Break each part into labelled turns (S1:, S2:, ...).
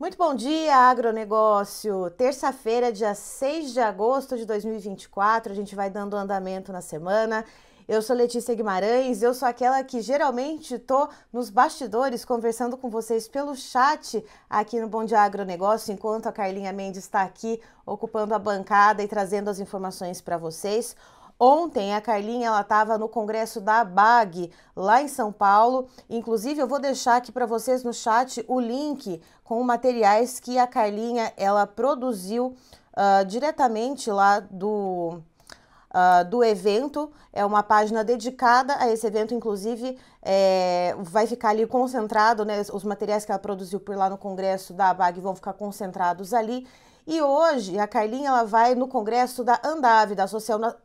S1: Muito bom dia, agronegócio! Terça-feira, dia 6 de agosto de 2024, a gente vai dando andamento na semana. Eu sou Letícia Guimarães, eu sou aquela que geralmente estou nos bastidores conversando com vocês pelo chat aqui no Bom Dia Agronegócio, enquanto a Carlinha Mendes está aqui ocupando a bancada e trazendo as informações para vocês. Ontem a Carlinha ela estava no congresso da ABAG, lá em São Paulo. Inclusive, eu vou deixar aqui para vocês no chat o link com materiais que a Carlinha ela produziu uh, diretamente lá do, Uh, do evento. É uma página dedicada a esse evento, inclusive é, vai ficar ali concentrado, né? Os materiais que ela produziu por lá no congresso da ABAG vão ficar concentrados ali. E hoje a Carlinha ela vai no congresso da Andave, da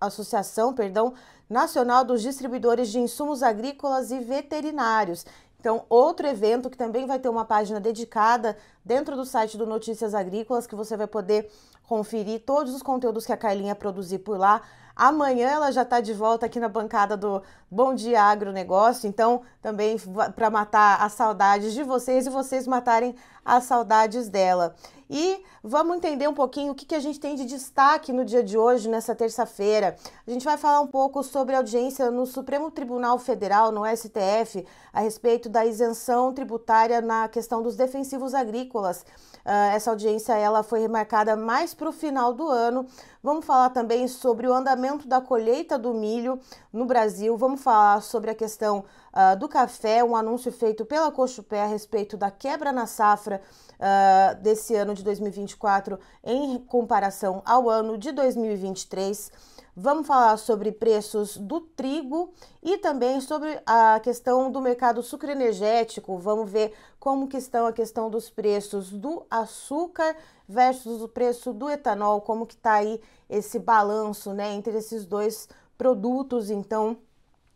S1: Associação, perdão, Nacional dos Distribuidores de Insumos Agrícolas e Veterinários. Então, outro evento que também vai ter uma página dedicada dentro do site do Notícias Agrícolas, que você vai poder conferir todos os conteúdos que a Carlinha produzir por lá. Amanhã ela já está de volta aqui na bancada do, Bom Dia Agronegócio. Então, também para matar as saudades de vocês e vocês matarem as saudades dela. E vamos entender um pouquinho o que, que a gente tem de destaque no dia de hoje, nessa terça-feira. A gente vai falar um pouco sobre a audiência no Supremo Tribunal Federal, no STF, a respeito da isenção tributária na questão dos defensivos agrícolas. Uh, essa audiência ela foi remarcada mais para o final do ano. Vamos falar também sobre o andamento da colheita do milho no Brasil. Vamos falar sobre a questão uh, do café, um anúncio feito pela Cochupé a respeito da quebra na safra uh, desse ano de 2024 em comparação ao ano de 2023. Vamos falar sobre preços do trigo e também sobre a questão do mercado energético. Vamos ver como que estão a questão dos preços do açúcar versus o preço do etanol, como que está aí esse balanço né, entre esses dois produtos produtos, então,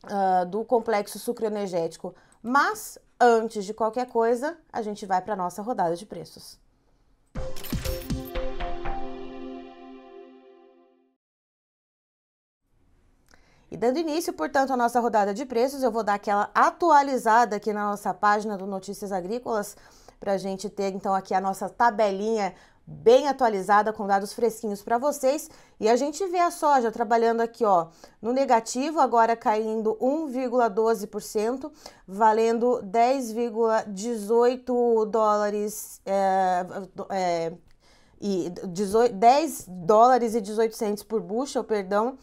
S1: uh, do complexo sucroenergético. Mas, antes de qualquer coisa, a gente vai para a nossa rodada de preços. E dando início, portanto, à nossa rodada de preços, eu vou dar aquela atualizada aqui na nossa página do Notícias Agrícolas para a gente ter então aqui a nossa tabelinha bem atualizada com dados fresquinhos para vocês. E a gente vê a soja trabalhando aqui, ó, no negativo, agora caindo 1,12%, valendo 10,18 dólares. É, é, e 18, 10 dólares e 18 centos por bushel, perdão.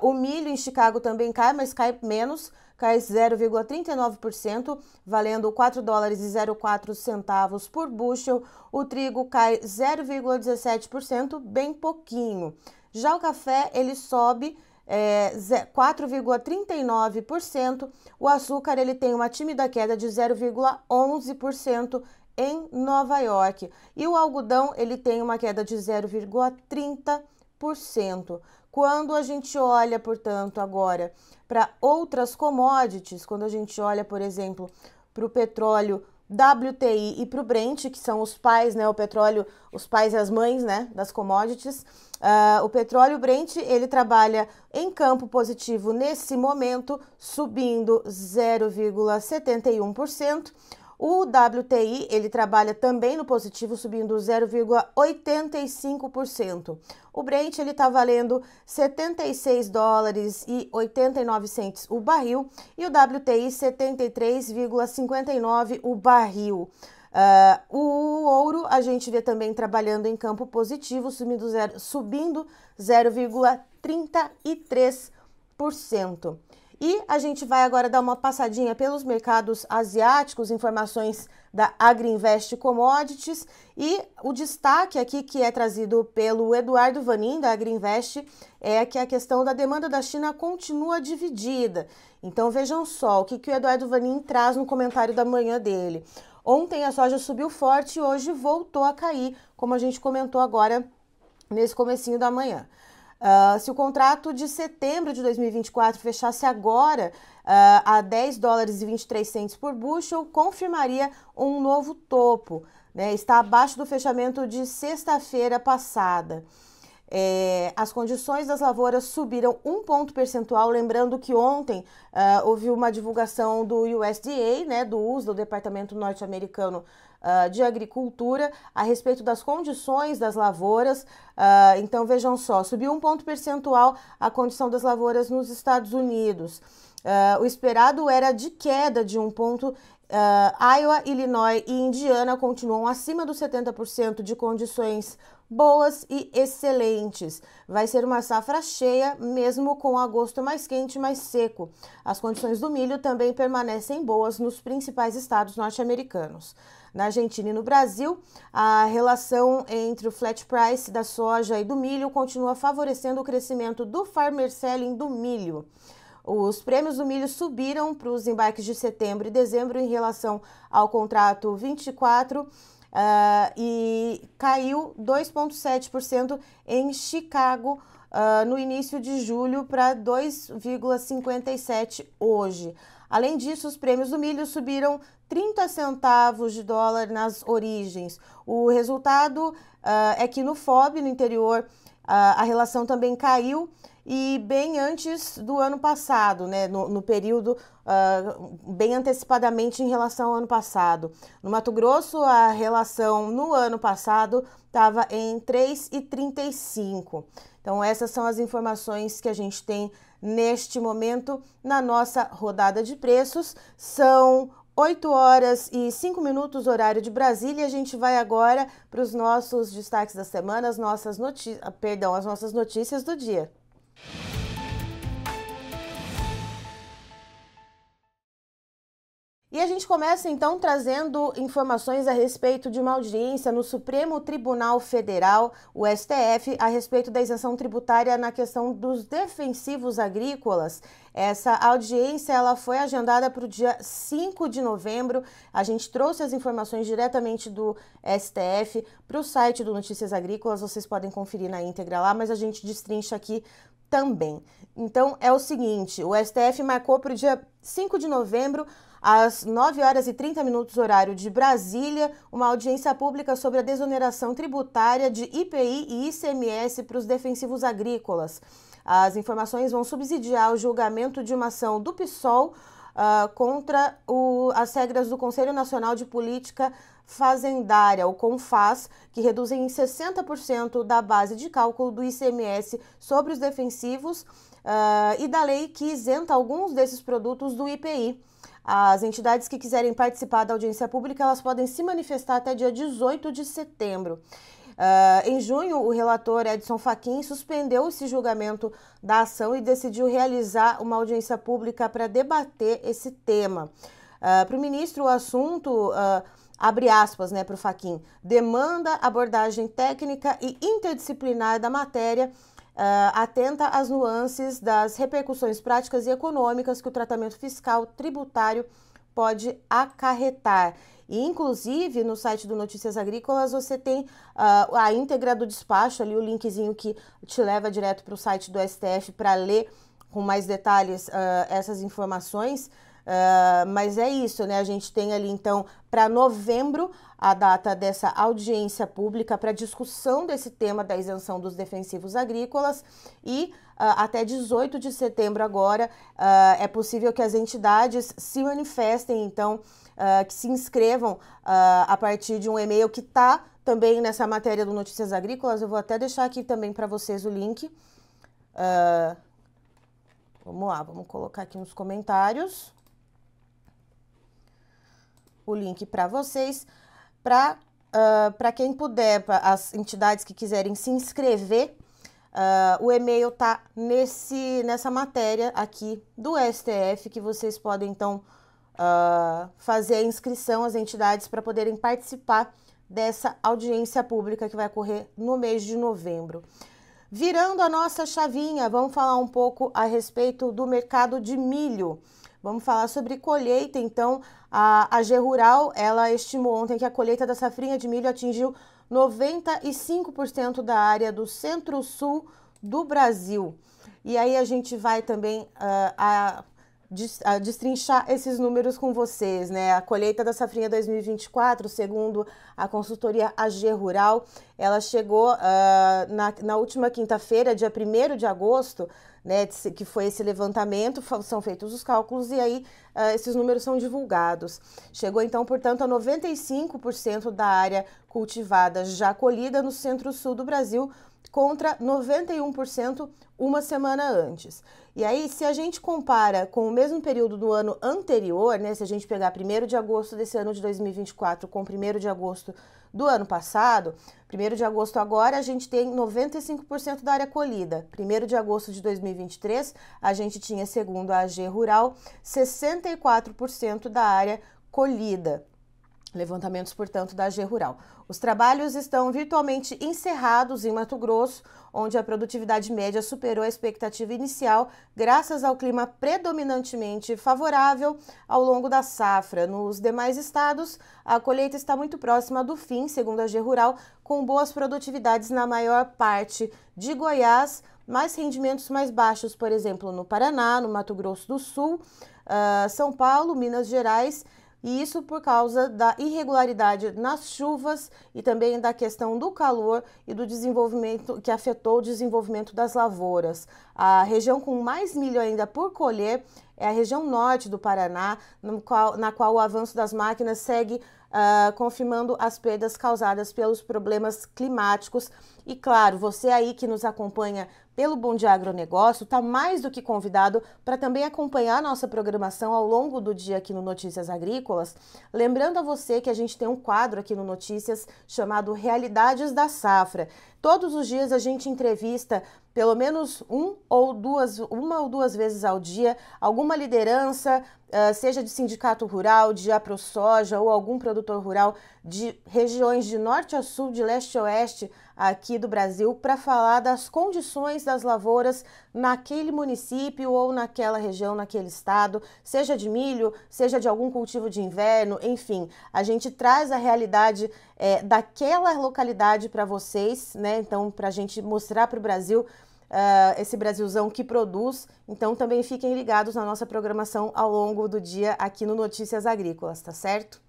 S1: Uh, o milho em Chicago também cai, mas cai menos, cai 0,39%, valendo 4 dólares e 04 centavos por bushel. O trigo cai 0,17%, bem pouquinho. Já o café, ele sobe é, 4,39%, o açúcar ele tem uma tímida queda de 0,11% em Nova York e o algodão ele tem uma queda de 0,30%. Quando a gente olha, portanto, agora para outras commodities, quando a gente olha, por exemplo, para o petróleo WTI e para o Brent, que são os pais, né, o petróleo, os pais e as mães, né, das commodities. Uh, o petróleo Brent, ele trabalha em campo positivo nesse momento, subindo 0,71%. O WTI, ele trabalha também no positivo, subindo 0,85%. O Brent, ele está valendo 76 dólares e 89 centes o barril e o WTI 73,59 o barril. Uh, o ouro a gente vê também trabalhando em campo positivo, subindo 0,33%. E a gente vai agora dar uma passadinha pelos mercados asiáticos, informações da Agriinvest Commodities e o destaque aqui que é trazido pelo Eduardo Vanin da Agriinvest é que a questão da demanda da China continua dividida. Então vejam só o que, que o Eduardo Vanin traz no comentário da manhã dele. Ontem a soja subiu forte e hoje voltou a cair, como a gente comentou agora nesse comecinho da manhã. Uh, se o contrato de setembro de 2024 fechasse agora uh, a 10 dólares e 23 centos por bushel, confirmaria um novo topo. Né? Está abaixo do fechamento de sexta-feira passada. É, as condições das lavouras subiram um ponto percentual, lembrando que ontem uh, houve uma divulgação do USDA, né, do USDA, do Departamento Norte-Americano uh, de Agricultura a respeito das condições das lavouras. Uh, então, vejam só: subiu um ponto percentual a condição das lavouras nos Estados Unidos. Uh, o esperado era de queda de um ponto. Iowa, Illinois e Indiana continuam acima dos 70% de condições boas e excelentes. Vai ser uma safra cheia, mesmo com agosto mais quente e mais seco. As condições do milho também permanecem boas nos principais estados norte-americanos. Na Argentina e no Brasil, a relação entre o flat price da soja e do milho continua favorecendo o crescimento do farmer selling do milho. Os prêmios do milho subiram para os embarques de setembro e dezembro em relação ao contrato 24 uh, eh, e caiu 2,7% em Chicago uh, no início de julho para 2,57% hoje. Além disso, os prêmios do milho subiram 30 centavos de dólar nas origens. O resultado uh, é que no FOB, no interior, uh, a relação também caiu e bem antes do ano passado, né, no, no período uh, bem antecipadamente em relação ao ano passado. No Mato Grosso, a relação no ano passado estava em 3,35. Então, essas são as informações que a gente tem Neste momento, na nossa rodada de preços, são 8 horas e 5 minutos, horário de Brasília. A gente vai agora para os nossos destaques da semana, as nossas ah, perdão, as nossas notícias do dia. E a gente começa então trazendo informações a respeito de uma audiência no Supremo Tribunal Federal, o STF, a respeito da isenção tributária na questão dos defensivos agrícolas. Essa audiência ela foi agendada para o dia 5 de novembro. A gente trouxe as informações diretamente do STF para o site do Notícias Agrícolas. Vocês podem conferir na íntegra lá, mas a gente destrincha aqui também. Então é o seguinte: o STF marcou para o dia 5 de novembro, às 9 horas e 30 minutos, horário de Brasília, uma audiência pública sobre a desoneração tributária de IPI e ICMS para os defensivos agrícolas. As informações vão subsidiar o julgamento de uma ação do PSOL uh, contra o, as regras do Conselho Nacional de Política Fazendária, o CONFAS, que reduzem em 60% da base de cálculo do ICMS sobre os defensivos uh, e da lei que isenta alguns desses produtos do IPI. As entidades que quiserem participar da audiência pública, elas podem se manifestar até dia 18 de setembro. Uh, em junho, o relator Edson Fachin suspendeu esse julgamento da ação e decidiu realizar uma audiência pública para debater esse tema. Uh, ah, para o ministro, o assunto. Uh, abre aspas, né, para o Fachin, demanda abordagem técnica e interdisciplinar da matéria, uh, atenta às nuances das repercussões práticas e econômicas que o tratamento fiscal tributário pode acarretar. E, inclusive, no site do Notícias Agrícolas, você tem uh, a íntegra do despacho, ali o linkzinho que te leva direto para o site do STF para ler com mais detalhes uh, essas informações. Uh, mas é isso, né? A gente tem ali então para novembro a data dessa audiência pública para discussão desse tema da isenção dos defensivos agrícolas e uh, até 18 de setembro agora uh, é possível que as entidades se manifestem, então que se inscrevam a partir de um e-mail que está também nessa matéria do Notícias Agrícolas. Eu vou até deixar aqui também para vocês o link. Vamos lá, vamos colocar aqui nos comentários o link para vocês, para uh, ah, quem puder, pra as entidades que quiserem se inscrever, uh, o e-mail tá nesse, nessa matéria aqui do STF, que vocês podem, então, uh, fazer a inscrição, as entidades, para poderem participar dessa audiência pública que vai ocorrer no mês de novembro. Virando a nossa chavinha, vamos falar um pouco a respeito do mercado de milho. Vamos falar sobre colheita, então, a, AG Rural, ela estimou ontem que a colheita da safrinha de milho atingiu 95% da área do centro-sul do Brasil. E aí a gente vai também uh, a, a, destrinchar esses números com vocês, né? A colheita da safrinha 2024, segundo a consultoria AG Rural, ela chegou uh, na, na última quinta-feira, dia 1 de agosto, né, que foi esse levantamento, são feitos os cálculos e aí uh, esses números são divulgados. Chegou então, portanto, a 95% da área cultivada já colhida no centro-sul do Brasil, contra 91% uma semana antes. E aí, se a gente compara com o mesmo período do ano anterior, né, se a gente pegar 1 de agosto desse ano de 2024 com 1 de agosto do ano passado, 1 de agosto agora a gente tem 95% da área colhida. 1 de agosto de 2023, a gente tinha, segundo a AG Rural, 64% da área colhida. Levantamentos, portanto, da AG Rural. Os trabalhos estão virtualmente encerrados em Mato Grosso, onde a produtividade média superou a expectativa inicial, graças ao clima predominantemente favorável ao longo da safra. Nos demais estados, a colheita está muito próxima do fim, segundo a AG Rural, com boas produtividades na maior parte de Goiás, mas rendimentos mais baixos, por exemplo, no Paraná, no Mato Grosso do Sul, uh, São Paulo, Minas Gerais e isso por causa da irregularidade nas chuvas e também da questão do calor e do desenvolvimento que afetou o desenvolvimento das lavouras. A região com mais milho ainda por colher é a região norte do Paraná, qual, na qual o avanço das máquinas segue Uh, confirmando as perdas causadas pelos problemas climáticos. E claro, você aí que nos acompanha pelo Bom Dia Agronegócio, está mais do que convidado para também acompanhar nossa programação ao longo do dia aqui no Notícias Agrícolas. Lembrando a você que a gente tem um quadro aqui no Notícias chamado Realidades da Safra. Todos os dias a gente entrevista pelo menos um ou duas, uma ou duas vezes ao dia alguma liderança, eh, seja de sindicato rural, de AproSoja ou algum produtor rural de regiões de norte a sul, de leste a oeste aqui do Brasil, para falar das condições das lavouras naquele município ou naquela região, naquele estado, seja de milho, seja de algum cultivo de inverno, enfim, a gente traz a realidade é, daquela localidade para vocês, né? Então, para a gente mostrar para o Brasil Uh, esse Brasilzão que produz. Então também fiquem ligados na nossa programação ao longo do dia aqui no Notícias Agrícolas, tá certo?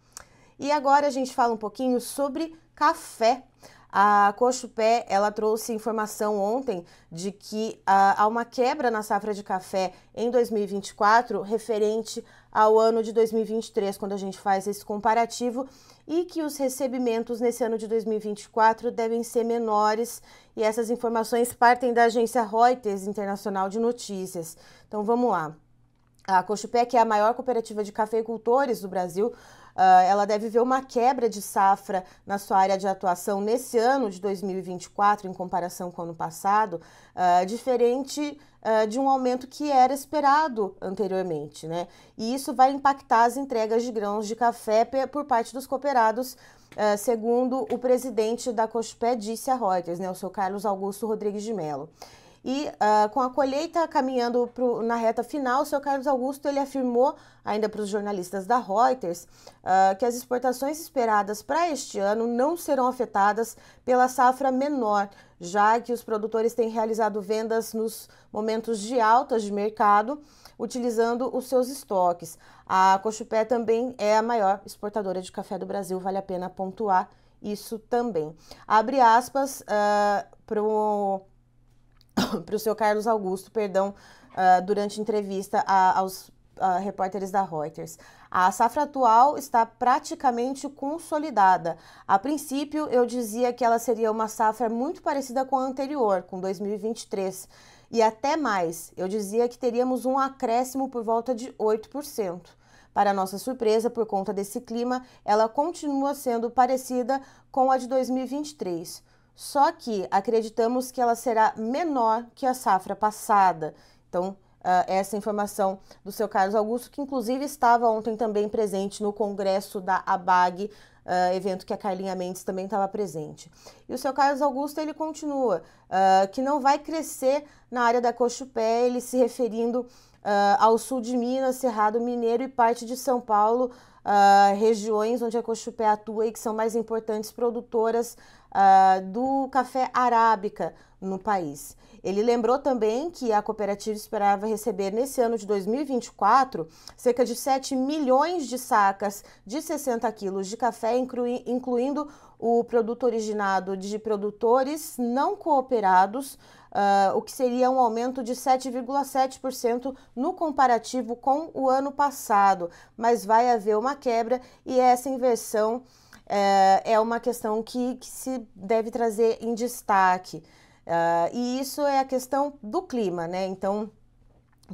S1: E agora a gente fala um pouquinho sobre café. A Cochupé, ela trouxe informação ontem de que ah, há uma quebra na safra de café em 2024 referente ao ano de 2023, quando a gente faz esse comparativo, e que os recebimentos nesse ano de 2024 devem ser menores, e essas informações partem da agência Reuters Internacional de Notícias. Então vamos lá. A Cochupé, que é a maior cooperativa de cafeicultores do Brasil, ah, ela deve ver uma quebra de safra na sua área de atuação nesse ano de 2024, em comparação com o ano passado, ah, diferente ah, de um aumento que era esperado anteriormente. Né? E isso vai impactar as entregas de grãos de café por parte dos cooperados Uh, segundo o presidente da COSPE disse a Reuters, né, o seu Carlos Augusto Rodrigues de Mello. E uh, com a colheita caminhando pro, na reta final, o seu Carlos Augusto ele afirmou, ainda para os jornalistas da Reuters, uh, que as exportações esperadas para este ano não serão afetadas pela safra menor, já que os produtores têm realizado vendas nos momentos de altas de mercado, utilizando os seus estoques. A Cochupé também é a maior exportadora de café do Brasil, vale a pena pontuar isso também. Abre aspas uh, ah, para o para o seu Carlos Augusto, perdão, uh, durante entrevista a, aos uh, repórteres da Reuters. A safra atual está praticamente consolidada. A princípio, eu dizia que ela seria uma safra muito parecida com a anterior, com 2023, e até mais. Eu dizia que teríamos um acréscimo por volta de 8%. Para nossa surpresa, por conta desse clima, ela continua sendo parecida com a de 2023. Só que acreditamos que ela será menor que a safra passada. Então, Uh, essa informação do seu Carlos Augusto, que inclusive estava ontem também presente no congresso da ABAG, uh, ah, evento que a Carlinha Mendes também estava presente. E o seu Carlos Augusto, ele continua, uh, que não vai crescer na área da Cochupé, ele se referindo ao sul de Minas, Cerrado Mineiro e parte de São Paulo, regiões onde a Cochupé atua e que são mais importantes produtoras uh, uh, do café arábica no país. Ele lembrou também que a cooperativa esperava receber nesse ano de 2024 cerca de 7 milhões de sacas de 60 quilos de café, incluindo o produto originado de produtores não cooperados, uh, o que seria um aumento de 7,7% no comparativo com o ano passado. Mas vai haver uma quebra e essa inversão é, é uma questão que, que se deve trazer em destaque. Uh, e isso é a questão do clima, né? Então,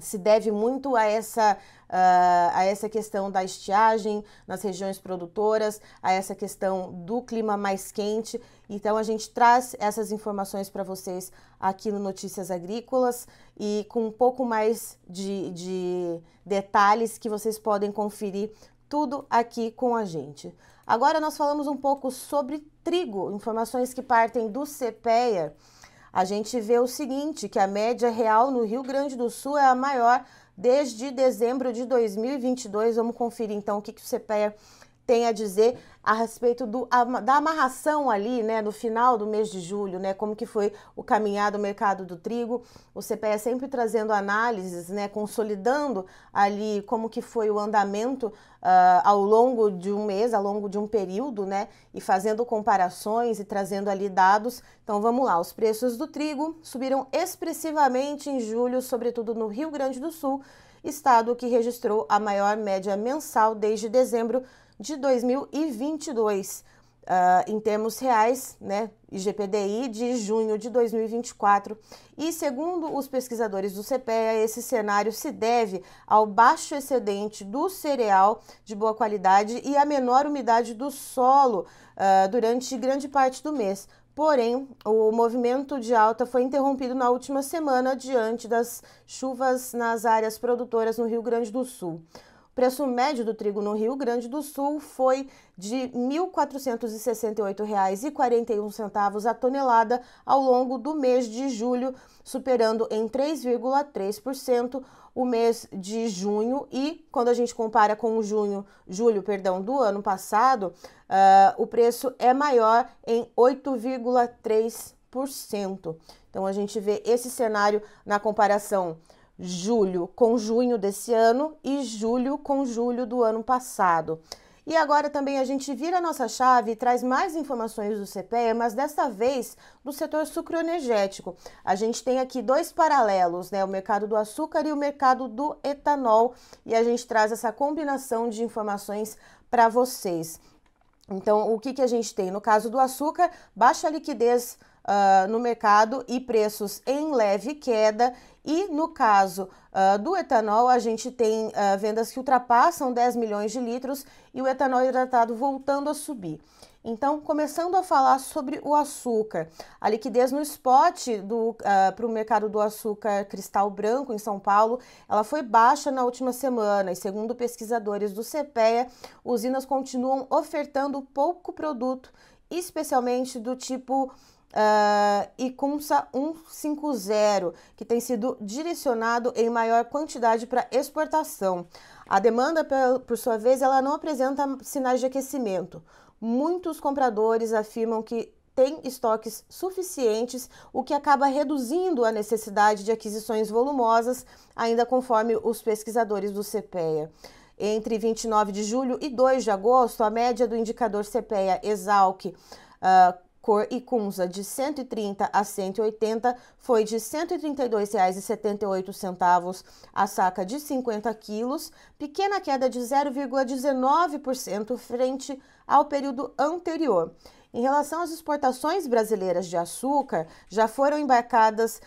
S1: se deve muito a essa, uh, a essa questão da estiagem nas regiões produtoras, a essa questão do clima mais quente. Então, a gente traz essas informações para vocês aqui no Notícias Agrícolas e com um pouco mais de, de detalhes que vocês podem conferir tudo aqui com a gente. Agora nós falamos um pouco sobre trigo, informações que partem do CPEA. A gente vê o seguinte, que a média real no Rio Grande do Sul é a maior desde dezembro de 2022. Vamos conferir então o que, que o CPEA tem a dizer a respeito do, a, da amarração ali, né, no final do mês de julho, né, como que foi o caminhar do mercado do trigo, o CPE sempre trazendo análises, né, consolidando ali como que foi o andamento uh, ao longo de um mês, ao longo de um período, né, e fazendo comparações e trazendo ali dados. Então vamos lá, os preços do trigo subiram expressivamente em julho, sobretudo no Rio Grande do Sul, estado que registrou a maior média mensal desde dezembro de 2022. Uh, ah, em termos reais, né, IGPDI de junho de 2024. E segundo os pesquisadores do CPEA, esse cenário se deve ao baixo excedente do cereal de boa qualidade e à menor umidade do solo uh, durante grande parte do mês. Porém, o movimento de alta foi interrompido na última semana diante das chuvas nas áreas produtoras no Rio Grande do Sul preço médio do trigo no Rio Grande do Sul foi de R$ 1.468,41 a tonelada ao longo do mês de julho, superando em 3,3% o mês de junho e quando a gente compara com junho, julho, perdão, do ano passado, uh, o preço é maior em 8,3%. Então a gente vê esse cenário na comparação julho com junho desse ano e julho com julho do ano passado. E agora também a gente vira a nossa chave e traz mais informações do CPEA, mas dessa vez do setor sucroenergético. A gente tem aqui dois paralelos, né? O mercado do açúcar e o mercado do etanol, e a gente traz essa combinação de informações para vocês. Então, o que, que a gente tem? No caso do açúcar, baixa liquidez uh, no mercado e preços em leve queda. E no caso uh, do etanol, a gente tem uh, vendas que ultrapassam 10 milhões de litros e o etanol hidratado voltando a subir. Então, começando a falar sobre o açúcar, a liquidez no spot uh, para o mercado do açúcar cristal branco em São Paulo, ela foi baixa na última semana e, segundo pesquisadores do CPEA, usinas continuam ofertando pouco produto, especialmente do tipo Uh, e Cumsa 150, que tem sido direcionado em maior quantidade para exportação. A demanda, por sua vez, ela não apresenta sinais de aquecimento. Muitos compradores afirmam que têm estoques suficientes, o que acaba reduzindo a necessidade de aquisições volumosas, ainda conforme os pesquisadores do CPEA. Entre 29 de julho e 2 de agosto, a média do indicador CPEA-ESALC uh, ah, Cor e Kunza de 130 a 180 foi de R$ 132,78 a saca de 50 quilos, pequena queda de 0,19% frente ao período anterior. Em relação às exportações brasileiras de açúcar, já foram embarcadas uh,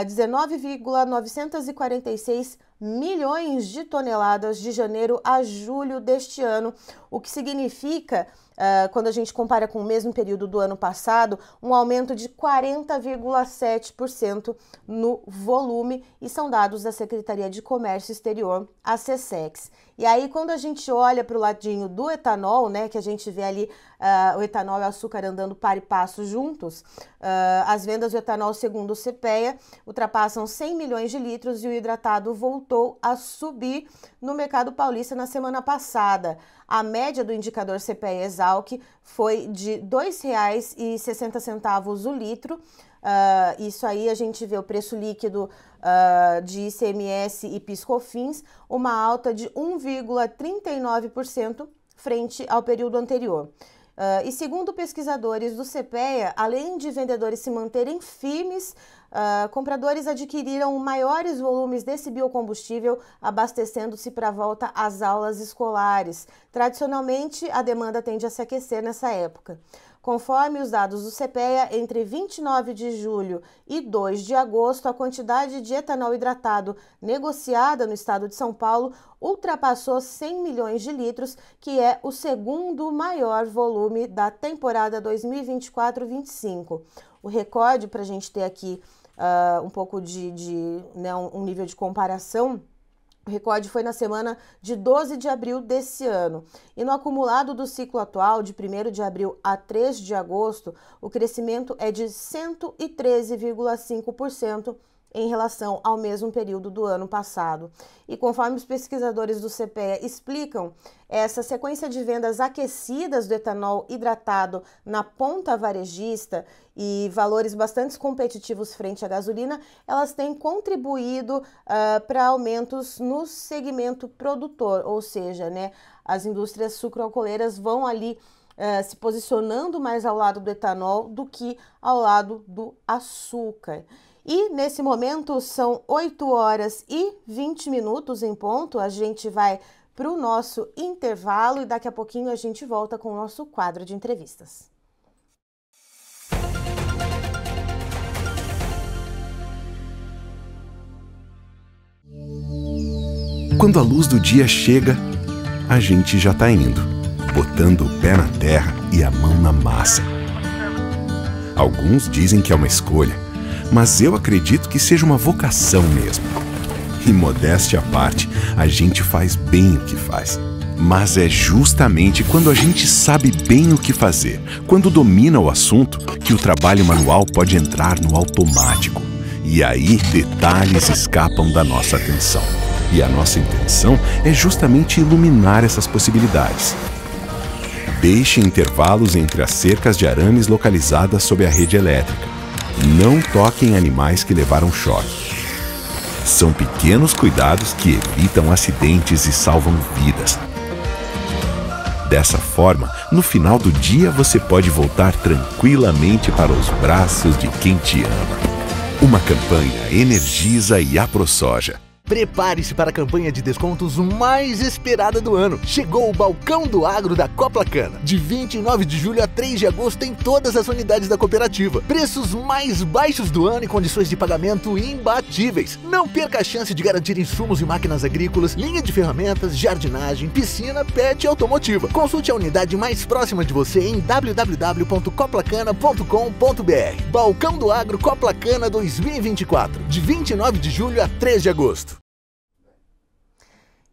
S1: ah, 19,946 milhões de toneladas de janeiro a julho deste ano, o que significa Uh, quando a gente compara com o mesmo período do ano passado, um aumento de 40,7% no volume, e são dados da Secretaria de Comércio Exterior, a E aí, quando a gente olha para o ladinho do etanol, né, que a gente vê ali uh, o etanol e o açúcar andando par e passo juntos, uh, as vendas do etanol, segundo o CPEA, ultrapassam 100 milhões de litros e o hidratado voltou a subir no mercado paulista na semana passada. A média do indicador CPEA Exalc foi de R$ 2,60 o litro. Uh, isso aí a gente vê o preço líquido uh, de ICMS e PiscoFins, uma alta de 1,39% frente ao período anterior. Uh, e segundo pesquisadores do CPEA, além de vendedores se manterem firmes, uh, compradores adquiriram maiores volumes desse biocombustível, abastecendo-se para volta às aulas escolares. Tradicionalmente, a demanda tende a se aquecer nessa época. Conforme os dados do CPEA, entre 29 de julho e 2 de agosto, a quantidade de etanol hidratado negociada no estado de São Paulo ultrapassou 100 milhões de litros, que é o segundo maior volume da temporada 2024-25. O recorde, para a gente ter aqui uh, um pouco de, de né, um nível de comparação, o recorde foi na semana de 12 de abril desse ano. E no acumulado do ciclo atual, de 1 de abril a 3 de agosto, o crescimento é de 113,5% em relação ao mesmo período do ano passado. E conforme os pesquisadores do CPE explicam, essa sequência de vendas aquecidas do etanol hidratado na ponta varejista e valores bastante competitivos frente à gasolina, elas têm contribuído uh, ah, para aumentos no segmento produtor, ou seja, né, as indústrias sucroalcooleiras vão ali Uh, se posicionando mais ao lado do etanol do que ao lado do açúcar. E nesse momento são 8 horas e 20 minutos em ponto. A gente vai para o nosso intervalo e daqui a pouquinho a gente volta com o nosso quadro de entrevistas. Quando a luz do dia chega, a gente já está indo,
S2: botando o pé na terra e a mão na massa. Alguns dizem que é uma escolha mas eu acredito que seja uma vocação mesmo. E modéstia à parte, a gente faz bem o que faz. Mas é justamente quando a gente sabe bem o que fazer, quando domina o assunto, que o trabalho manual pode entrar no automático. E aí detalhes escapam da nossa atenção. E a nossa intenção é justamente iluminar essas possibilidades. Deixe intervalos entre as cercas de arames localizadas sob a rede elétrica. Não toquem animais que levaram choque. São pequenos cuidados que evitam acidentes e salvam vidas. Dessa forma, no final do dia você pode voltar tranquilamente para os braços de quem te ama. Uma campanha energiza e AproSoja.
S1: Prepare-se para a campanha de descontos mais esperada do ano. Chegou o Balcão do Agro da
S2: Coplacana, de 29 de julho a 3 de agosto em todas as unidades da cooperativa. Preços mais baixos do ano e condições de pagamento imbatíveis. Não perca a chance de garantir insumos
S1: e máquinas agrícolas, linha de ferramentas, jardinagem, piscina, pet e automotiva. Consulte a unidade mais próxima de você em www.coplacana.com.br. Balcão do Agro Coplacana 2024, de 29 de julho a 3 de agosto.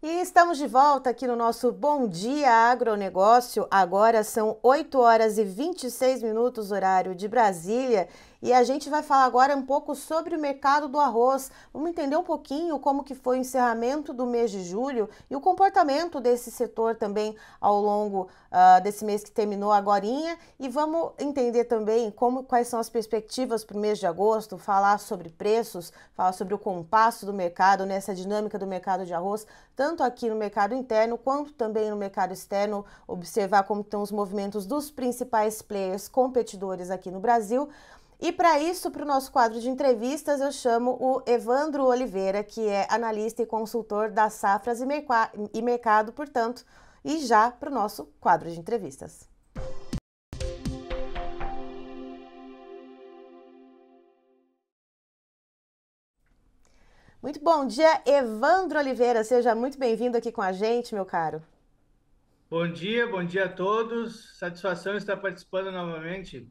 S1: E estamos de volta aqui no nosso Bom Dia Agronegócio. Agora são 8 horas e 26 minutos, horário de Brasília. E a gente vai falar agora um pouco sobre o mercado do arroz. Vamos entender um pouquinho como que foi o encerramento do mês de julho e o comportamento desse setor também ao longo uh, desse mês que terminou agora. E vamos entender também como quais são as perspectivas para o mês de agosto, falar sobre preços, falar sobre o compasso do mercado, nessa né, dinâmica do mercado de arroz, tanto aqui no mercado interno quanto também no mercado externo, observar como estão os movimentos dos principais players competidores aqui no Brasil. E para isso, para o nosso quadro de entrevistas, eu chamo o Evandro Oliveira, que é analista e consultor da Safras e, merca e Mercado, portanto, e já para o nosso quadro de entrevistas. Muito bom dia, Evandro Oliveira. Seja muito bem-vindo aqui com a gente, meu caro.
S2: Bom dia, bom dia a todos. Satisfação estar participando novamente.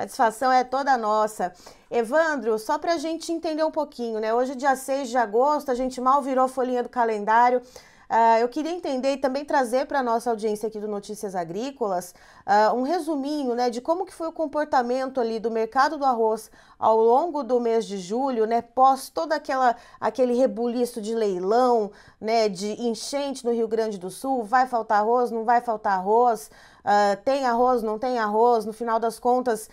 S1: Satisfação é toda nossa. Evandro, só para a gente entender um pouquinho, né? Hoje, dia 6 de agosto, a gente mal virou a folhinha do calendário. Uh, eu queria entender e também trazer para a nossa audiência aqui do Notícias Agrícolas uh, um resuminho né, de como que foi o comportamento ali do mercado do arroz ao longo do mês de julho, né, pós todo aquela, aquele rebuliço de leilão, né, de enchente no Rio Grande do Sul, vai faltar arroz, não vai faltar arroz, uh, tem arroz, não tem arroz, no final das contas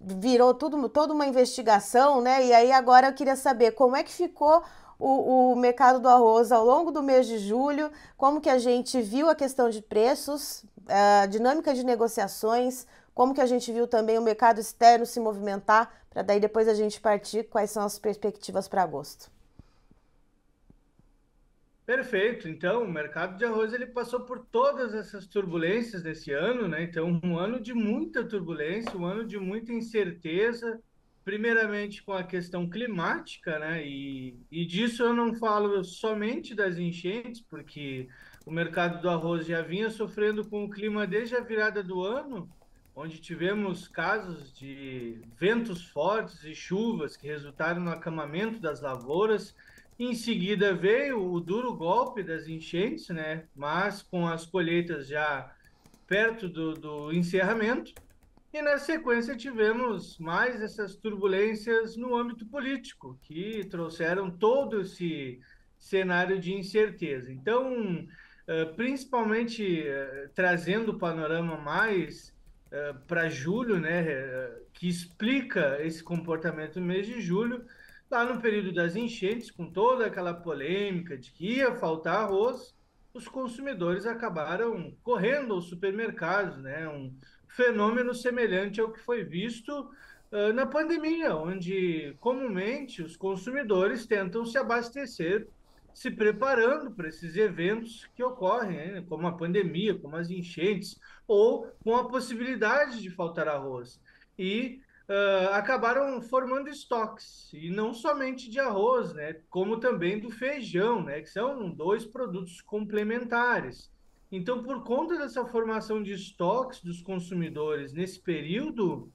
S1: virou tudo, toda uma investigação, né? E aí agora eu queria saber como é que ficou o, o, mercado do arroz ao longo do mês de julho, como que a gente viu a questão de preços, a eh, dinâmica de negociações, como que a gente viu também o mercado externo se movimentar, para daí depois a gente partir quais são as perspectivas para agosto.
S2: Perfeito. Então, o mercado de arroz ele passou por todas essas turbulências desse ano, né? Então, um ano de muita turbulência, um ano de muita incerteza, primeiramente com a questão climática, né? E, e disso eu não falo somente das enchentes, porque o mercado do arroz já vinha sofrendo com o clima desde a virada do ano, onde tivemos casos de ventos fortes e chuvas que resultaram no acamamento das lavouras em seguida veio o duro golpe das enchentes, né? Mas com as colheitas já perto do, do encerramento. E na sequência tivemos mais essas turbulências no âmbito político, que trouxeram todo esse cenário de incerteza. Então, eh, principalmente eh, trazendo o panorama mais eh, para julho, né, que explica esse comportamento no mês de julho, Lá tá no período das enchentes, com toda aquela polêmica de que ia faltar arroz, os consumidores acabaram correndo aos supermercados, né? Um fenômeno semelhante ao que foi visto uh, na pandemia, onde comumente os consumidores tentam se abastecer, se preparando para esses eventos que ocorrem, né? como a pandemia, como as enchentes, ou com a possibilidade de faltar arroz. E uh, acabaram formando estoques, e não somente de arroz, né, como também do feijão, né, que são dois produtos complementares. Então, por conta dessa formação de estoques dos consumidores nesse período,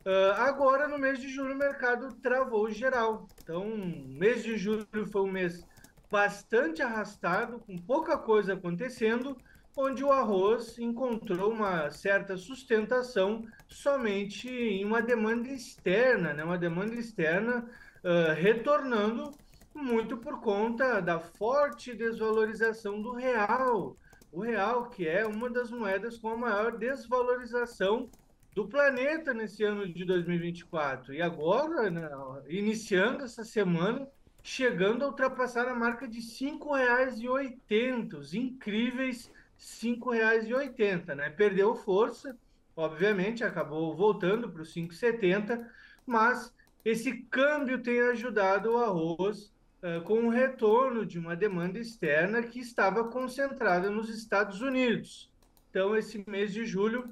S2: uh, agora no mês de julho o mercado travou geral. Então, mês de julho foi um mês bastante arrastado, com pouca coisa acontecendo, onde o arroz encontrou uma certa sustentação somente em uma demanda externa, né? uma demanda externa uh, retornando muito por conta da forte desvalorização do real. O real, que é uma das moedas com a maior desvalorização do planeta nesse ano de 2024. E agora, né, iniciando essa semana, chegando a ultrapassar a marca de R$ 5,80. incríveis R$ 5,80, né? Perdeu força, obviamente, acabou voltando para os 5,70, mas esse câmbio tem ajudado o arroz uh, com o retorno de uma demanda externa que estava concentrada nos Estados Unidos. Então, esse mês de julho,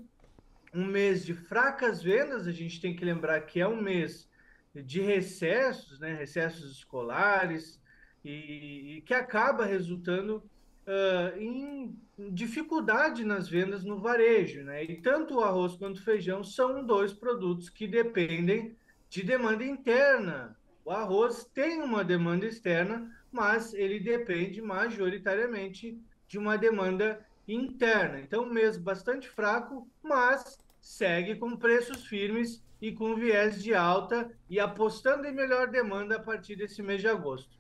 S2: um mês de fracas vendas, a gente tem que lembrar que é um mês de recessos, né, recessos escolares, e, e que acaba resultando uh, em dificuldade nas vendas no varejo, né? E tanto o arroz quanto o feijão são dois produtos que dependem de demanda interna. O arroz tem uma demanda externa, mas ele depende majoritariamente de uma demanda interna. Então, mês bastante fraco, mas segue com preços firmes e com viés de alta e apostando em melhor demanda a partir desse mês de agosto.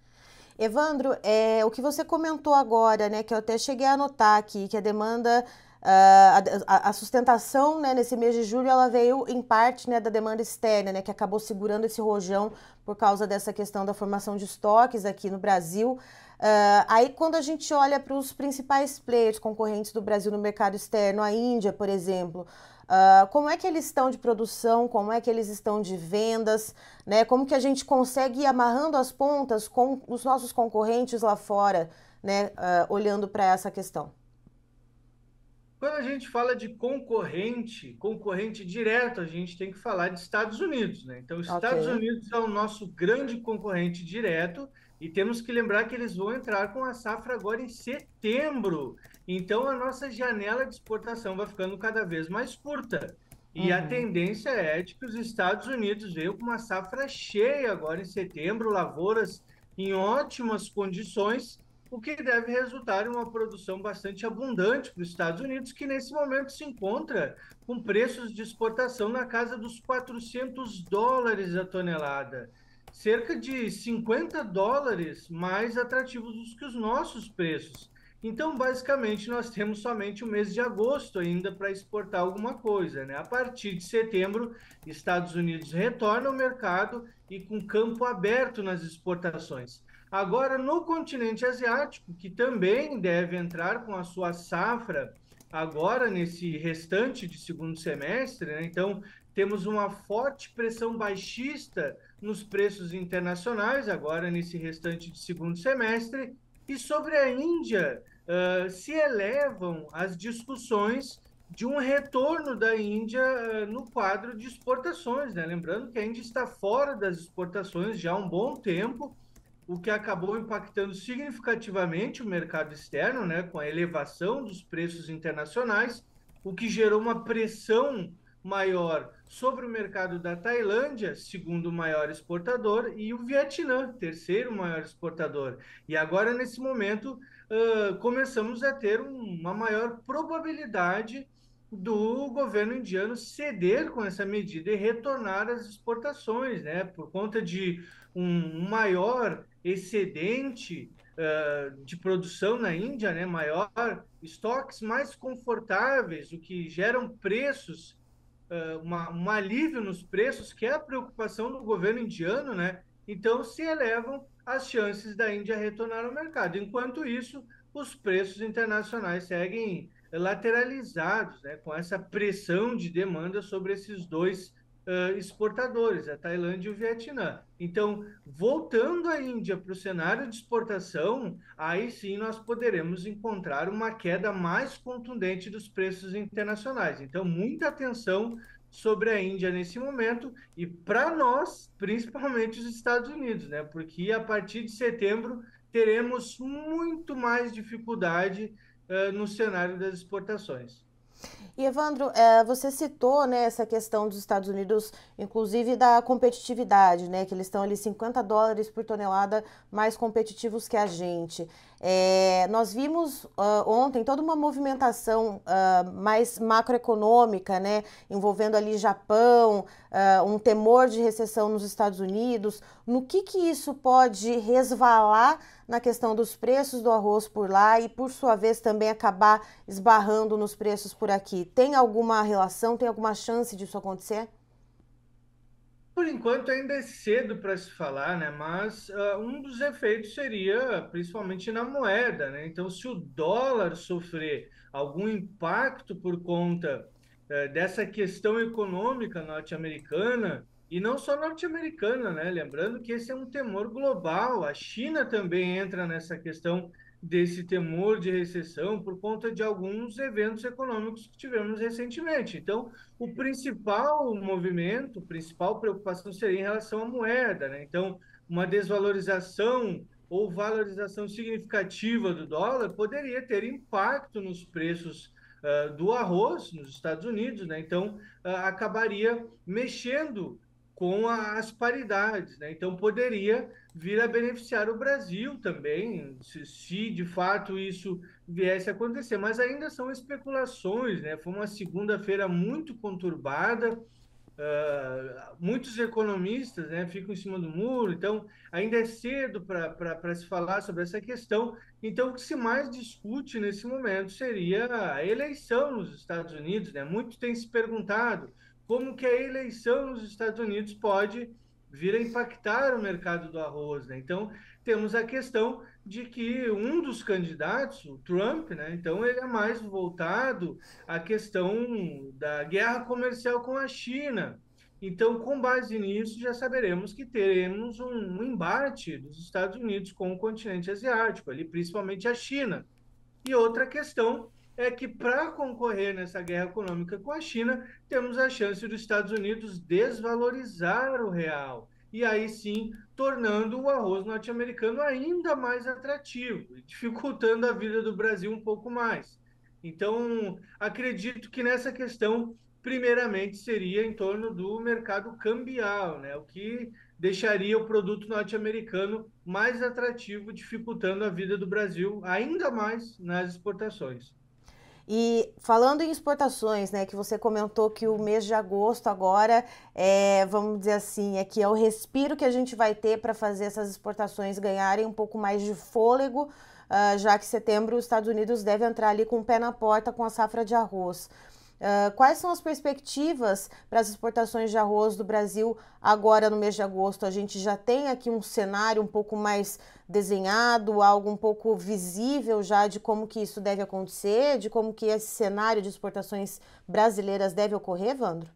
S1: Evandro, é, o que você comentou agora, né, que eu até cheguei a anotar aqui, que a demanda, uh, a, a, sustentação né, nesse mês de julho, ela veio em parte né, da demanda externa, né, que acabou segurando esse rojão por causa dessa questão da formação de estoques aqui no Brasil. Uh, aí, quando a gente olha para os principais players concorrentes do Brasil no mercado externo, a Índia, por exemplo, Uh, como é que eles estão de produção, como é que eles estão de vendas, né? Como que a gente consegue ir amarrando as pontas com os nossos concorrentes lá fora, né? Uh, olhando para essa questão.
S2: Quando a gente fala de concorrente, concorrente direto, a gente tem que falar de Estados Unidos, né? Então, Estados okay. Unidos é o nosso grande concorrente direto e temos que lembrar que eles vão entrar com a safra agora em setembro. Então a nossa janela de exportação vai ficando cada vez mais curta. E uhum. a tendência é de que os Estados Unidos vejam com uma safra cheia agora em setembro, lavouras em ótimas condições, o que deve resultar em uma produção bastante abundante para os Estados Unidos, que nesse momento se encontra com preços de exportação na casa dos 400 dólares a tonelada, cerca de 50 dólares mais atrativos do que os nossos preços. Então, basicamente, nós temos somente o mês de agosto ainda para exportar alguma coisa. Né? A partir de setembro, Estados Unidos retorna ao mercado e com campo aberto nas exportações. Agora, no continente asiático, que também deve entrar com a sua safra agora nesse restante de segundo semestre, né? então temos uma forte pressão baixista nos preços internacionais agora nesse restante de segundo semestre. E sobre a Índia, uh, se elevam as discussões de um retorno da Índia uh, no quadro de exportações. Né? Lembrando que a Índia está fora das exportações já há um bom tempo, o que acabou impactando significativamente o mercado externo, né? com a elevação dos preços internacionais, o que gerou uma pressão maior sobre o mercado da Tailândia, segundo maior exportador, e o Vietnã, terceiro maior exportador. E agora, nesse momento, uh, começamos a ter uma maior probabilidade do governo indiano ceder com essa medida e retornar as exportações, né? Por conta de um maior excedente uh, de produção na Índia, né? Maior estoques mais confortáveis, o que geram preços, uh, uma, um alívio nos preços, que é a preocupação do governo indiano, né? Então se elevam as chances da Índia retornar ao mercado. Enquanto isso, os preços internacionais seguem lateralizados, né, com essa pressão de demanda sobre esses dois uh, exportadores, a Tailândia e o Vietnã. Então, voltando a Índia para o cenário de exportação, aí sim nós poderemos encontrar uma queda mais contundente dos preços internacionais. Então, muita atenção sobre a Índia nesse momento e para nós, principalmente os Estados Unidos, né? Porque a partir de setembro teremos muito mais dificuldade uh, no cenário das exportações.
S1: E Evandro, eh, você citou né, essa questão dos Estados Unidos, inclusive da competitividade, né, que eles estão ali 50 dólares por tonelada mais competitivos que a gente. É, nós vimos uh, ontem toda uma movimentação uh, mais macroeconômica, né, envolvendo ali Japão, uh, um temor de recessão nos Estados Unidos. No que, que isso pode resvalar na questão dos preços do arroz por lá e, por sua vez, também acabar esbarrando nos preços por aqui? Tem alguma relação, tem alguma chance disso acontecer?
S2: Por enquanto ainda é cedo para se falar, né? Mas uh, um dos efeitos seria principalmente na moeda, né? Então, se o dólar sofrer algum impacto por conta uh, dessa questão econômica norte-americana e não só norte-americana, né? Lembrando que esse é um temor global. A China também entra nessa questão desse temor de recessão por conta de alguns eventos econômicos que tivemos recentemente. Então, o principal movimento, a principal preocupação seria em relação à moeda. Né? Então, uma desvalorização ou valorização significativa do dólar poderia ter impacto nos preços uh, do arroz nos Estados Unidos. Né? Então, uh, acabaria mexendo com a, as paridades. Né? Então, poderia vir a beneficiar o Brasil também, se, se, de fato isso viesse a acontecer. Mas ainda são especulações, né? Foi uma segunda-feira muito conturbada. Uh, muitos economistas né, ficam em cima do muro, então ainda é cedo para se falar sobre essa questão. Então, o que se mais discute nesse momento seria a eleição nos Estados Unidos. Né? Muito tem se perguntado como que a eleição nos Estados Unidos pode vir a impactar o mercado do arroz. Né? Então, temos a questão de que um dos candidatos, o Trump, né? então ele é mais voltado à questão da guerra comercial com a China. Então, com base nisso, já saberemos que teremos um embate dos Estados Unidos com o continente asiático, ali, principalmente a China. E outra questão é que para concorrer nessa guerra econômica com a China, temos a chance dos Estados Unidos desvalorizar o real. E aí sim, tornando o arroz norte-americano ainda mais atrativo, dificultando a vida do Brasil um pouco mais. Então, acredito que nessa questão, primeiramente, seria em torno do mercado cambial, né? o que deixaria o produto norte-americano mais atrativo, dificultando a vida do Brasil ainda mais nas exportações.
S1: E falando em exportações, né, que você comentou que o mês de agosto agora, é, vamos dizer assim, é que é o respiro que a gente vai ter para fazer essas exportações ganharem um pouco mais de fôlego, uh, já que setembro os Estados Unidos deve entrar ali com o pé na porta com a safra de arroz. Ah, quais são as perspectivas para as exportações de arroz do Brasil agora no mês de agosto? A gente já tem aqui um cenário um pouco mais desenhado, algo um pouco visível já de como que isso deve acontecer, de como que esse cenário de exportações brasileiras deve ocorrer, Vandro?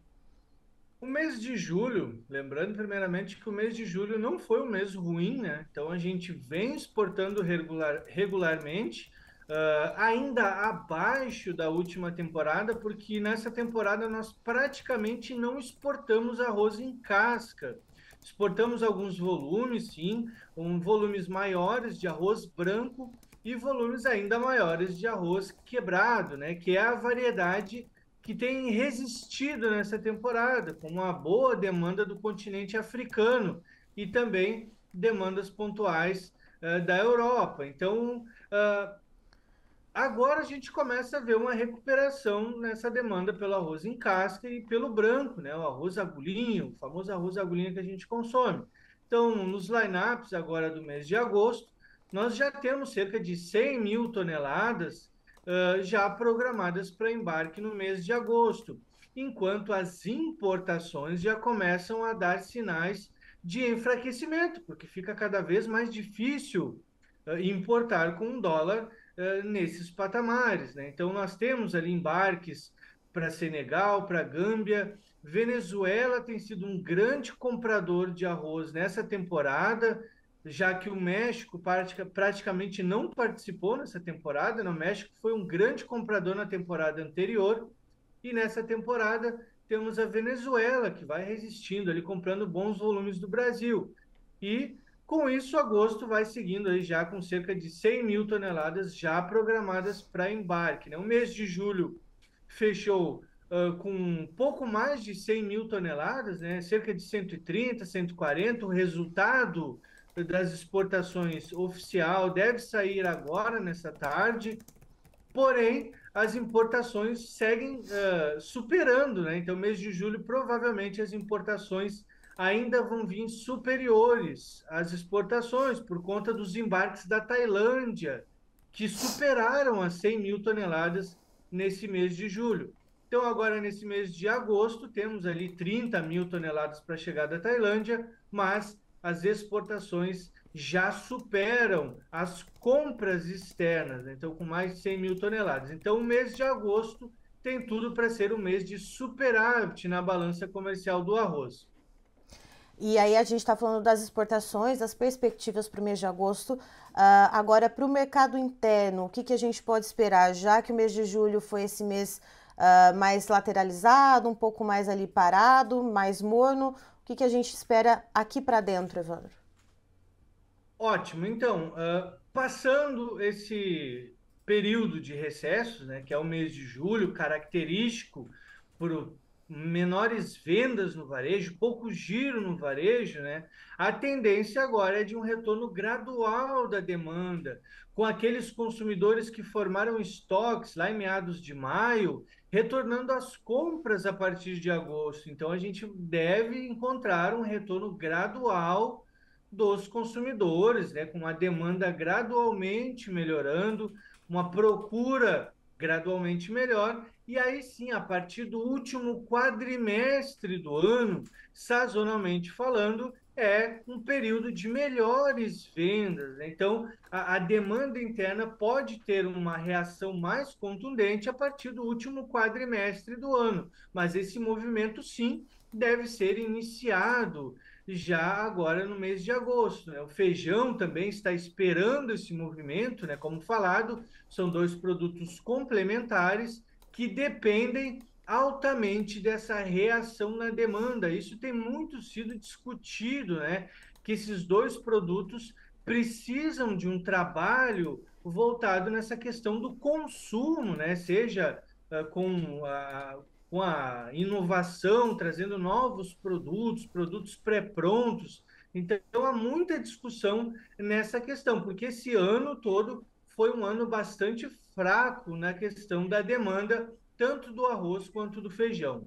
S2: O mês de julho, lembrando primeiramente que o mês de julho não foi um mês ruim, né? Então a gente vem exportando regular, regularmente, Uh, ainda abaixo da última temporada, porque nessa temporada nós praticamente não exportamos arroz em casca. Exportamos alguns volumes, sim, um, volumes maiores de arroz branco e volumes ainda maiores de arroz quebrado, né? Que é a variedade que tem resistido nessa temporada, com uma boa demanda do continente africano e também demandas pontuais uh, da Europa. Então, uh, Agora a gente começa a ver uma recuperação nessa demanda pelo arroz em casca e pelo branco, né? O arroz agulhinho, o famoso arroz agulhinho que a gente consome. Então, nos lineups agora do mês de agosto, nós já temos cerca de 100 mil toneladas uh, já programadas para embarque no mês de agosto, enquanto as importações já começam a dar sinais de enfraquecimento, porque fica cada vez mais difícil uh, importar com um dólar eh, nesses patamares. Né? Então, nós temos ali embarques para Senegal, para Gâmbia. Venezuela tem sido um grande comprador de arroz nessa temporada, já que o México praticamente não participou nessa temporada. Né? O México foi um grande comprador na temporada anterior e nessa temporada temos a Venezuela que vai resistindo ali comprando bons volumes do Brasil e com isso, agosto vai seguindo aí já com cerca de 100 mil toneladas já programadas para embarque. Né? O mês de julho fechou uh, com pouco mais de 100 mil toneladas, né? cerca de 130, 140. O resultado das exportações oficial deve sair agora, nessa tarde. Porém, as importações seguem uh, superando. Né? Então, mês de julho, provavelmente as importações ainda vão vir superiores às exportações, por conta dos embarques da Tailândia, que superaram as 100 mil toneladas nesse mês de julho. Então, agora nesse mês de agosto, temos ali 30 mil toneladas para chegar da Tailândia, mas as exportações já superam as compras externas, né? então com mais de 100 mil toneladas. Então, o mês de agosto tem tudo para ser um mês de superávit na balança comercial do arroz.
S1: E aí a gente está falando das exportações, das perspectivas para o mês de agosto. Uh, agora, para o mercado interno, o que, que a gente pode esperar? Já que o mês de julho foi esse mês uh, mais lateralizado, um pouco mais ali parado, mais morno, o que, que a gente espera aqui para dentro, Evandro?
S2: Ótimo. Então, uh, passando esse período de recessos, né, que é o mês de julho, característico o menores vendas no varejo, pouco giro no varejo, né? A tendência agora é de um retorno gradual da demanda, com aqueles consumidores que formaram estoques lá em meados de maio, retornando às compras a partir de agosto. Então a gente deve encontrar um retorno gradual dos consumidores, né, com uma demanda gradualmente melhorando, uma procura gradualmente melhor e aí sim, a partir do último quadrimestre do ano, sazonalmente falando, é um período de melhores vendas. Né? Então, a, a, demanda interna pode ter uma reação mais contundente a partir do último quadrimestre do ano, mas esse movimento sim deve ser iniciado já agora no mês de agosto. Né? O feijão também está esperando esse movimento, né? como falado, são dois produtos complementares que dependem altamente dessa reação na demanda. Isso tem muito sido discutido, né? Que esses dois produtos precisam de um trabalho voltado nessa questão do consumo, né? Seja uh, com a com a inovação, trazendo novos produtos, produtos pré-prontos. Então, há muita discussão nessa questão, porque esse ano todo foi um ano bastante fraco na questão da demanda, tanto do arroz quanto do feijão.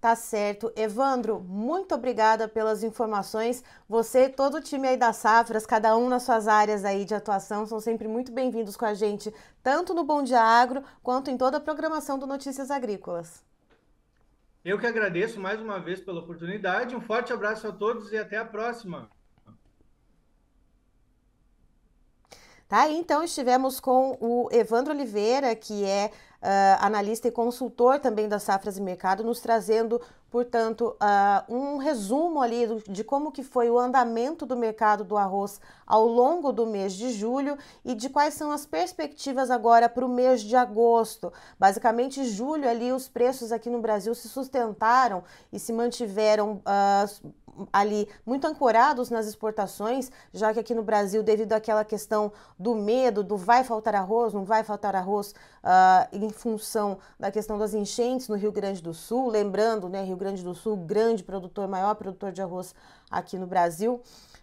S1: Tá certo. Evandro, muito obrigada pelas informações. Você, todo o time aí das Safras, cada um nas suas áreas aí de atuação, são sempre muito bem-vindos com a gente, tanto no Bom Dia Agro, quanto em toda a programação do Notícias Agrícolas.
S2: Eu que agradeço mais uma vez pela oportunidade. Um forte abraço a todos e até a próxima.
S1: Tá? Então, estivemos com o Evandro Oliveira, que é uh, analista e consultor também das safras e mercado, nos trazendo, portanto, uh, um resumo ali do, de como que foi o andamento do mercado do arroz ao longo do mês de julho e de quais são as perspectivas agora para o mês de agosto. Basicamente, julho ali, os preços aqui no Brasil se sustentaram e se mantiveram... Uh, ali muito ancorados nas exportações, já que aqui no Brasil, devido àquela questão do medo, do vai faltar arroz, não vai faltar arroz, uh, em função da questão das enchentes no Rio Grande do Sul, lembrando, né, Rio Grande do Sul, grande produtor, maior produtor de arroz aqui no Brasil.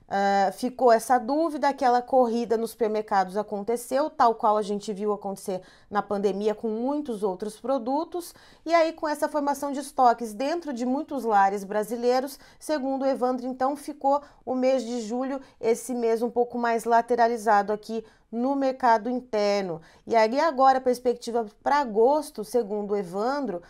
S1: Uh, ficou essa dúvida, aquela corrida nos supermercados aconteceu, tal qual a gente viu acontecer na pandemia com muitos outros produtos, e aí com essa formação de estoques dentro de muitos lares brasileiros, segundo o Evandro, então ficou o mês de julho, esse mês um pouco mais lateralizado aqui no mercado interno. E aí agora a perspectiva para agosto, segundo o Evandro, uh,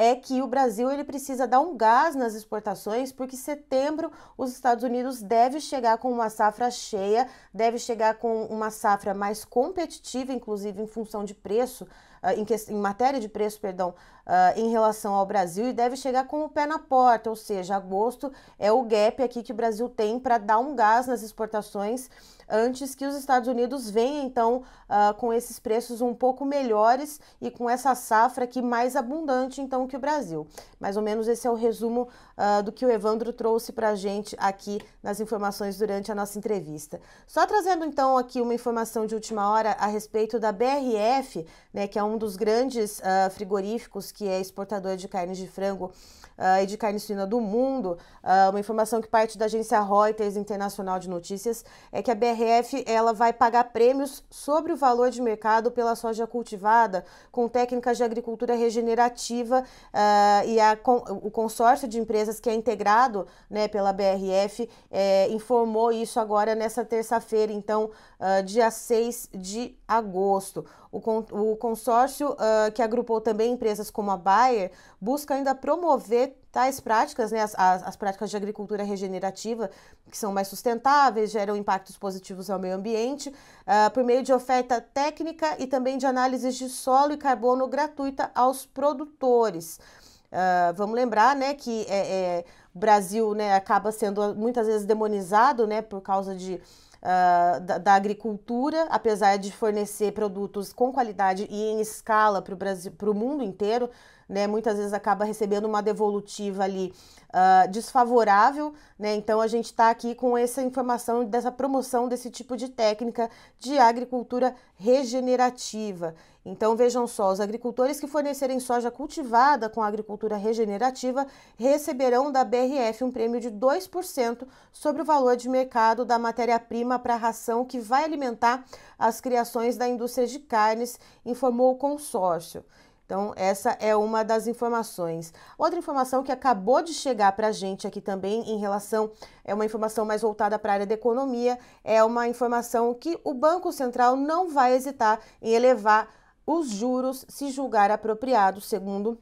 S1: é que o Brasil ele precisa dar um gás nas exportações, porque setembro os Estados Unidos deve chegar com uma safra cheia, deve chegar com uma safra mais competitiva, inclusive em função de preço, uh, em, que, em matéria de preço, perdão, uh, em relação ao Brasil e deve chegar com o pé na porta, ou seja, agosto é o gap aqui que o Brasil tem para dar um gás nas exportações antes que os Estados Unidos venham então uh, com esses preços um pouco melhores e com essa safra aqui mais abundante então que o Brasil. Mais ou menos esse é o resumo uh, do que o Evandro trouxe para a gente aqui nas informações durante a nossa entrevista. Só trazendo então aqui uma informação de última hora a respeito da BRF, né, que é um dos grandes uh, frigoríficos que é exportadora de carne de frango uh, e de carne suína do mundo, uh, uma informação que parte da agência Reuters Internacional de Notícias é que a BRF ela vai pagar prêmios sobre o valor de mercado pela soja cultivada com técnicas de agricultura regenerativa uh, e a, o consórcio de empresas que é integrado né, pela BRF é, eh, informou isso agora nessa terça-feira, então, dia 6 de agosto. O, consórcio, uh, que agrupou também empresas como a Bayer, busca ainda promover tais práticas, né, as, as, práticas de agricultura regenerativa, que são mais sustentáveis, geram impactos positivos ao meio ambiente, uh, por meio de oferta técnica e também de análises de solo e carbono gratuita aos produtores. Uh, vamos lembrar né, que é, é, o Brasil né, acaba sendo muitas vezes demonizado né, por causa de uh, da, da, agricultura, apesar de fornecer produtos com qualidade e em escala para o mundo inteiro, né? Muitas vezes acaba recebendo uma devolutiva ali uh, desfavorável, né? Então a gente está aqui com essa informação dessa promoção desse tipo de técnica de agricultura regenerativa. Então vejam só, os agricultores que fornecerem soja cultivada com agricultura regenerativa receberão da BRF um prêmio de 2% sobre o valor de mercado da matéria-prima para a ração que vai alimentar as criações da indústria de carnes, informou o consórcio. Então, essa é uma das informações. Outra informação que acabou de chegar para a gente aqui também em relação, é uma informação mais voltada para a área da economia, é uma informação que o Banco Central não vai hesitar em elevar os juros se julgar apropriado, segundo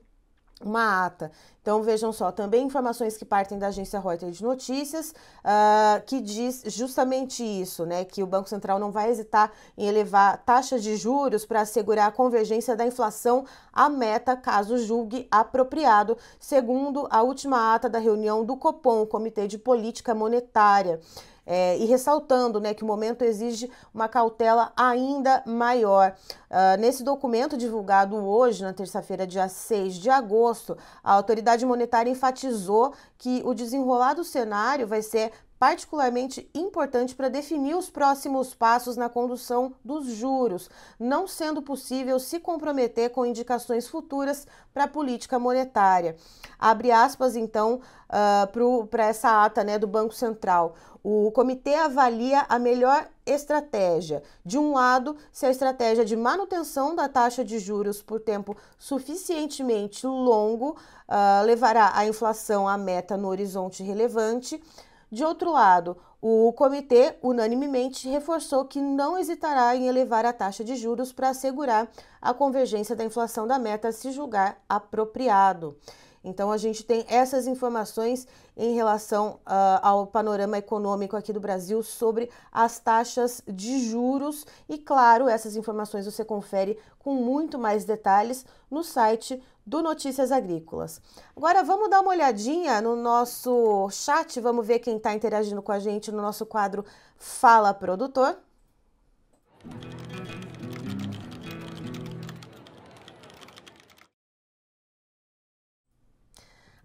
S1: uma ata. Então vejam só, também informações que partem da agência Reuters de notícias, uh, que diz justamente isso, né, que o Banco Central não vai hesitar em elevar taxas de juros para assegurar a convergência da inflação à meta, caso julgue apropriado, segundo a última ata da reunião do Copom, Comitê de Política Monetária. É, e ressaltando né, que o momento exige uma cautela ainda maior. Uh, nesse documento divulgado hoje, na terça-feira, dia 6 de agosto, a autoridade monetária enfatizou que o desenrolar do cenário vai ser particularmente importante para definir os próximos passos na condução dos juros, não sendo possível se comprometer com indicações futuras para a política monetária. Abre aspas, então, uh, ah, para essa ata né, do Banco Central. O comitê avalia a melhor estratégia. De um lado, se a estratégia de manutenção da taxa de juros por tempo suficientemente longo uh, levará a inflação à meta no horizonte relevante. De outro lado, o comitê unanimemente reforçou que não hesitará em elevar a taxa de juros para assegurar a convergência da inflação da meta se julgar apropriado. Então a gente tem essas informações em relação uh, ao panorama econômico aqui do Brasil sobre as taxas de juros. E claro, essas informações você confere com muito mais detalhes no site do Notícias Agrícolas. Agora vamos dar uma olhadinha no nosso chat, vamos ver quem está interagindo com a gente no nosso quadro Fala Produtor. Música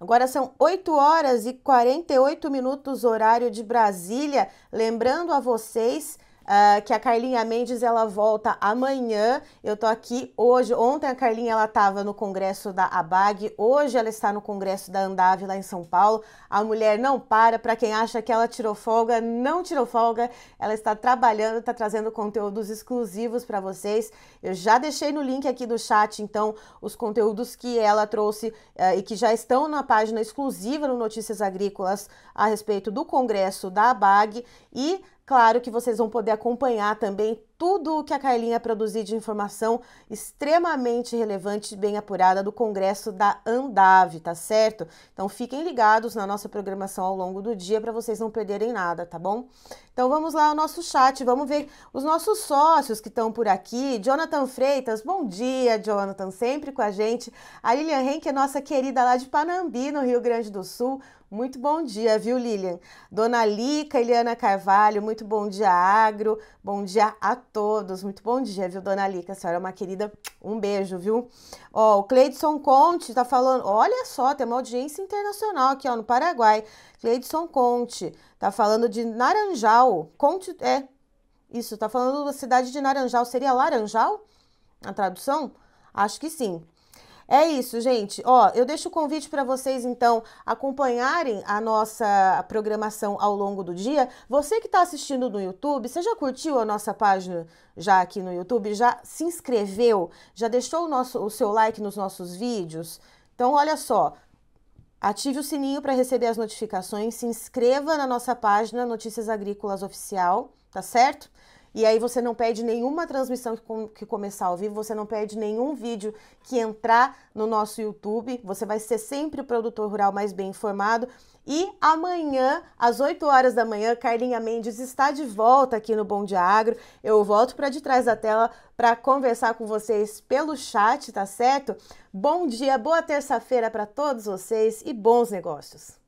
S1: Agora são 8 horas e 48 minutos, horário de Brasília. Lembrando a vocês Uh, que a Carlinha Mendes ela volta amanhã. Eu tô aqui hoje. Ontem a Carlinha ela estava no congresso da ABAG, hoje ela está no congresso da Andave lá em São Paulo. A mulher não para, para quem acha que ela tirou folga, não tirou folga. Ela está trabalhando, está trazendo conteúdos exclusivos para vocês. Eu já deixei no link aqui do chat então os conteúdos que ela trouxe uh, e que já estão na página exclusiva no Notícias Agrícolas a respeito do congresso da ABAG e Claro que vocês vão poder acompanhar também tudo o que a Carlinha produzir de informação extremamente relevante e bem apurada do Congresso da Andave, tá certo? Então fiquem ligados na nossa programação ao longo do dia para vocês não perderem nada, tá bom? Então vamos lá ao nosso chat, vamos ver os nossos sócios que estão por aqui. Jonathan Freitas, bom dia, Jonathan, sempre com a gente. A Lilian Henke, é nossa querida lá de Panambi, no Rio Grande do Sul. Muito bom dia, viu, Lilian? Dona Lica, Eliana Carvalho, muito bom dia, Agro. Bom dia a todos. Muito bom dia, viu, dona Lica? A senhora é uma querida. Um beijo, viu? Ó, o Cleidson Conte tá falando. Olha só, tem uma audiência internacional aqui, ó, no Paraguai. Cleidson Conte tá falando de Naranjal. Conte, é. Isso, tá falando da cidade de Naranjal. Seria Laranjal? A tradução? Acho que sim. É isso, gente. Ó, eu deixo o convite para vocês então acompanharem a nossa programação ao longo do dia. Você que está assistindo no YouTube, você já curtiu a nossa página já aqui no YouTube? Já se inscreveu? Já deixou o, nosso, o seu like nos nossos vídeos? Então, olha só, Ative o sininho para receber as notificações, se inscreva na nossa página Notícias Agrícolas Oficial, tá certo? E aí você não perde nenhuma transmissão que, com, que, começar ao vivo, você não perde nenhum vídeo que entrar no nosso YouTube. Você vai ser sempre o produtor rural mais bem informado. E amanhã, às 8 horas da manhã, Carlinha Mendes está de volta aqui no Bom Dia Agro. Eu volto para de trás da tela para conversar com vocês pelo chat, tá certo? Bom dia, boa terça-feira para todos vocês e bons negócios.